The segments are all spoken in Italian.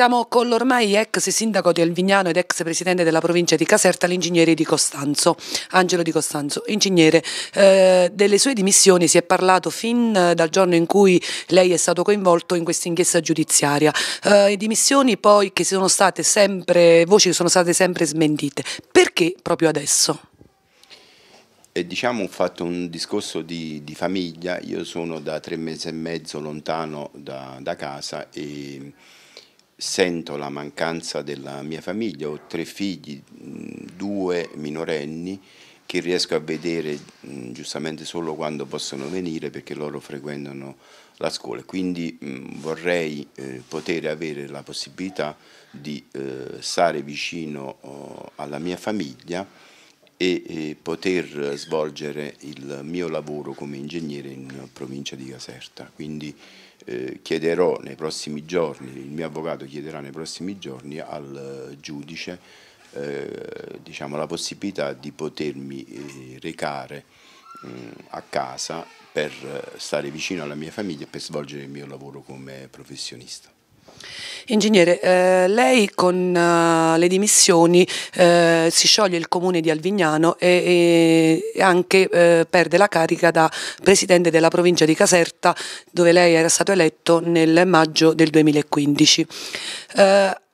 Siamo con l'ormai ex sindaco di Alvignano ed ex presidente della provincia di Caserta, l'ingegnere di Costanzo, Angelo di Costanzo. Ingegnere, eh, delle sue dimissioni si è parlato fin eh, dal giorno in cui lei è stato coinvolto in questa inchiesta giudiziaria. Eh, dimissioni poi che sono state sempre, voci che sono state sempre smentite. Perché proprio adesso? È diciamo un fatto, un discorso di, di, famiglia. Io sono da tre mesi e mezzo lontano da, da casa e sento la mancanza della mia famiglia, ho tre figli, due minorenni che riesco a vedere giustamente solo quando possono venire perché loro frequentano la scuola. Quindi vorrei eh, poter avere la possibilità di eh, stare vicino oh, alla mia famiglia e poter svolgere il mio lavoro come ingegnere in provincia di Caserta. Quindi eh, chiederò nei prossimi giorni, il mio avvocato chiederà nei prossimi giorni al eh, giudice eh, diciamo, la possibilità di potermi eh, recare mh, mm, a casa per stare vicino alla mia famiglia e per svolgere il mio lavoro come professionista. Ingegnere, eh, lei con eh, le dimissioni eh, si scioglie il comune di Alvignano e, e anche eh, perde la carica da presidente della provincia di Caserta dove lei era stato eletto nel maggio del 2015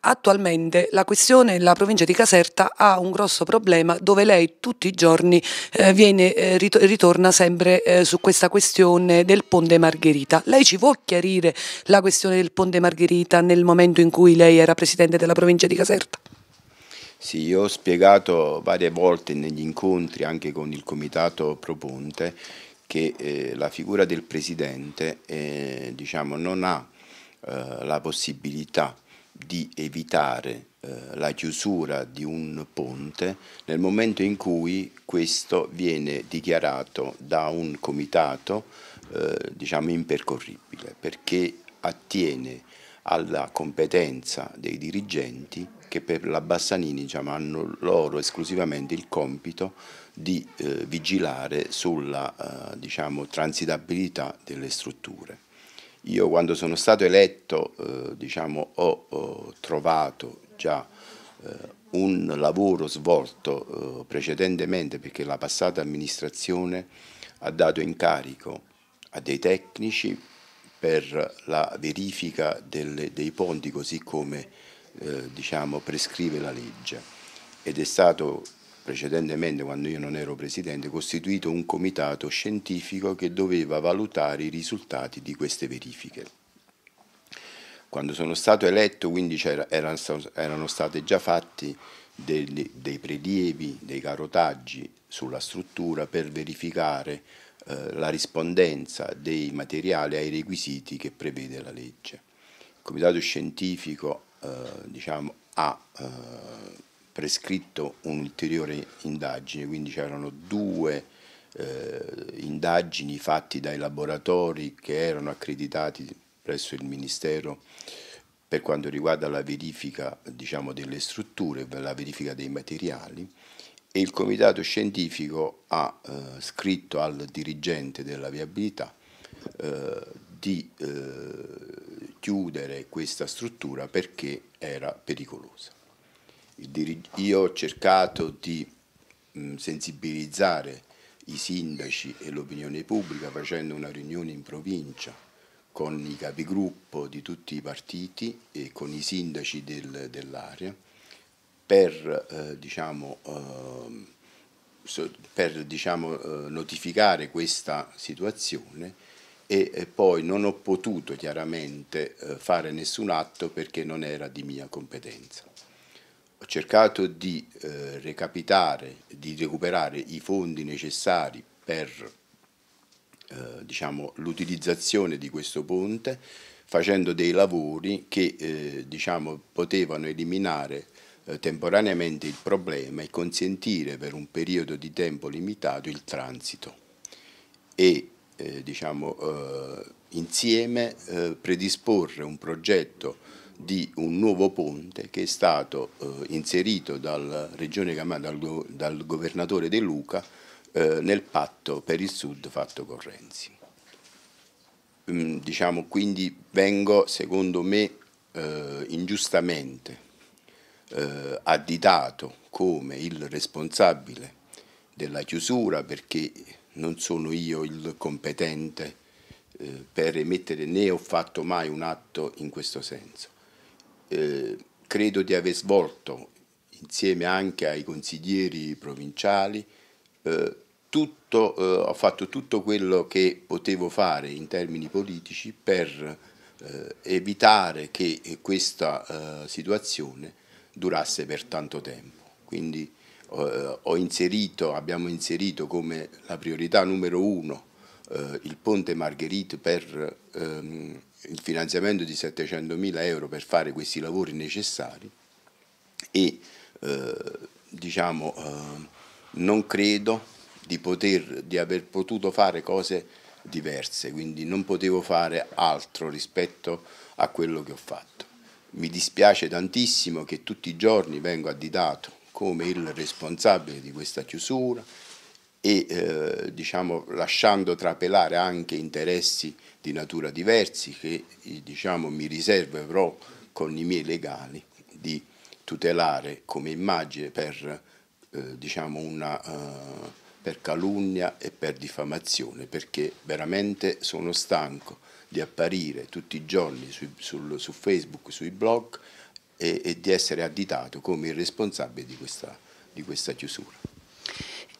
attualmente la questione, la provincia di Caserta ha un grosso problema dove lei tutti i giorni eh, viene, eh, ritorna sempre eh, su questa questione del Ponte Margherita. Lei ci può chiarire la questione del Ponte Margherita nel momento in cui lei era presidente della provincia di Caserta? Sì, io ho spiegato varie volte negli incontri anche con il comitato proponte che eh, la figura del presidente eh, diciamo, non ha eh, la possibilità di evitare eh, la chiusura di un ponte nel momento in cui questo viene dichiarato da un comitato eh, diciamo impercorribile perché attiene alla competenza dei dirigenti che per la Bassanini diciamo, hanno loro esclusivamente il compito di eh, vigilare sulla eh, diciamo, transitabilità delle strutture. Io quando sono stato eletto eh, diciamo, ho, ho, trovato già eh, un lavoro svolto eh, precedentemente perché la passata amministrazione ha dato incarico a dei tecnici per la verifica delle, dei ponti così come eh, diciamo, prescrive la legge ed è stato precedentemente quando io non ero presidente, costituito un comitato scientifico che doveva valutare i risultati di queste verifiche. Quando sono stato eletto quindi erano stati già fatti dei, dei prelievi, dei carotaggi sulla struttura per verificare eh, la rispondenza dei materiali ai requisiti che prevede la legge. Il comitato scientifico eh, diciamo, ha eh, prescritto un'ulteriore indagine, quindi c'erano due eh, indagini fatte dai laboratori che erano accreditati presso il Ministero per quanto riguarda la verifica diciamo, delle strutture, la verifica dei materiali e il comitato scientifico ha eh, scritto al dirigente della viabilità eh, di eh, chiudere questa struttura perché era pericolosa io ho cercato di mm, sensibilizzare i sindaci e l'opinione pubblica facendo una riunione in provincia con i capigruppo di tutti i partiti e con i sindaci del, dell'area per, eh, diciamo, eh, so, per diciamo, eh, notificare questa situazione e, e, poi non ho potuto chiaramente eh, fare nessun atto perché non era di mia competenza ho cercato di eh, recapitare, di recuperare i fondi necessari per eh, diciamo, l'utilizzazione di questo ponte facendo dei lavori che eh, diciamo, potevano eliminare eh, temporaneamente il problema e consentire per un periodo di tempo limitato il transito e eh, diciamo, eh, insieme predisporre un progetto di un nuovo ponte che è stato eh, inserito dal, Camara, dal, dal, governatore De Luca eh, nel patto per il sud fatto con Renzi. Mm, diciamo, quindi vengo, secondo me, eh, ingiustamente eh, additato come il responsabile della chiusura perché non sono io il competente eh, per emettere né ho fatto mai un atto in questo senso. Eh, credo di aver svolto insieme anche ai consiglieri provinciali eh, tutto, eh, ho fatto tutto quello che potevo fare in termini politici per eh, evitare che questa situazione durasse per tanto tempo. Quindi inserito, abbiamo inserito come la priorità numero uno il ponte Margherite per ehm, il finanziamento di 700.000 euro per fare questi lavori necessari e eh, diciamo, eh, non credo di, poter, di aver potuto fare cose diverse, quindi non potevo fare altro rispetto a quello che ho fatto. Mi dispiace tantissimo che tutti i giorni vengo additato come il responsabile di questa chiusura, e eh, diciamo, lasciando trapelare anche interessi di natura diversi che eh, diciamo, mi riservo però con i miei legali di tutelare come immagine per, eh, diciamo una, eh, per calunnia e per diffamazione perché veramente sono stanco di apparire tutti i giorni su, sul, su Facebook, sui blog e, e, di essere additato come il responsabile di questa, di questa chiusura.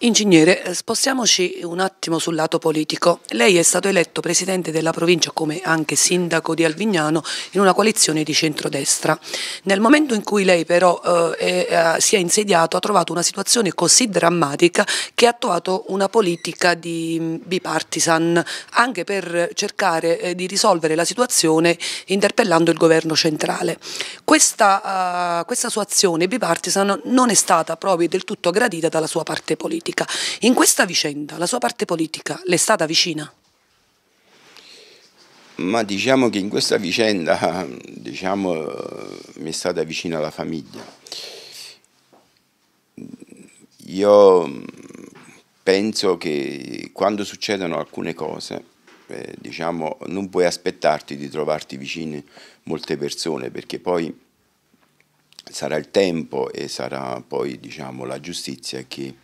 Ingegnere, eh, spostiamoci un attimo sul lato politico. Lei è stato eletto presidente della provincia come anche sindaco di Alvignano in una coalizione di centrodestra. Nel momento in cui lei però eh, eh, si è insediato ha trovato una situazione così drammatica che ha attuato una politica di mm, bipartisan anche per cercare eh, di risolvere la situazione interpellando il governo centrale. Questa, eh, questa sua azione bipartisan non è stata proprio del tutto gradita dalla sua parte politica politica. In questa vicenda la sua parte politica le è stata vicina? Ma diciamo che in questa vicenda diciamo, eh, mi è stata vicina la famiglia. Io mm, penso che quando succedono alcune cose, eh, diciamo, non puoi aspettarti di trovarti vicine molte persone perché poi sarà il tempo e sarà poi diciamo, la giustizia che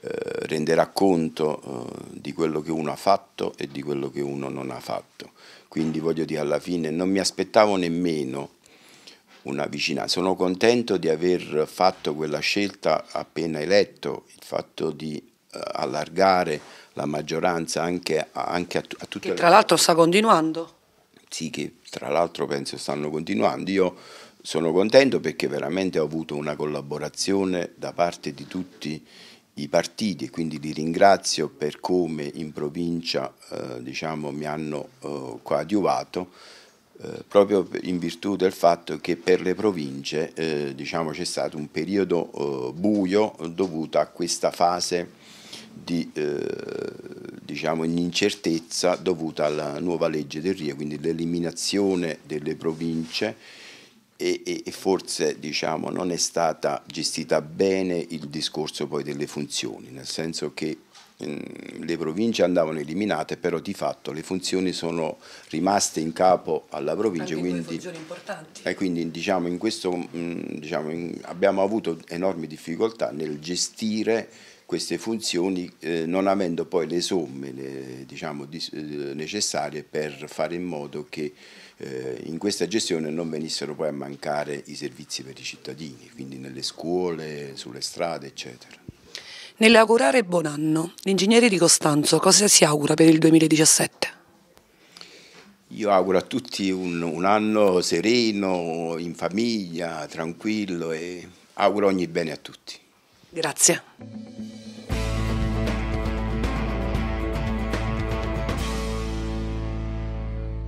eh, renderà conto eh, di quello che uno ha fatto e di quello che uno non ha fatto. Quindi voglio dire alla fine non mi aspettavo nemmeno una vicinanza. Sono contento di aver fatto quella scelta appena eletto, il fatto di eh, allargare la maggioranza anche, anche a, a tutte che tra l'altro sta continuando. Sì, che tra l'altro penso stanno continuando. Io sono contento perché veramente ho avuto una collaborazione da parte di tutti i partiti e quindi li ringrazio per come in provincia eh, diciamo, mi hanno eh, coadiuvato eh, proprio in virtù del fatto che per le province eh, diciamo, c'è stato un periodo eh, buio dovuto a questa fase di eh, diciamo, incertezza dovuta alla nuova legge del Rio, quindi l'eliminazione delle province e, e, forse diciamo, non è stata gestita bene il discorso poi delle funzioni, nel senso che mm, le province andavano eliminate, però di fatto le funzioni sono rimaste in capo alla provincia. Quindi, e quindi diciamo, in questo, mm, diciamo, in, abbiamo avuto enormi difficoltà nel gestire queste funzioni eh, non avendo poi le somme le, diciamo, di, eh, necessarie per fare in modo che eh, in questa gestione non venissero poi a mancare i servizi per i cittadini, quindi nelle scuole, sulle strade eccetera. Nell'augurare buon anno, l'ingegnere di Costanzo cosa si augura per il 2017? Io auguro a tutti un, un anno sereno, in famiglia, tranquillo e auguro ogni bene a tutti. Grazie.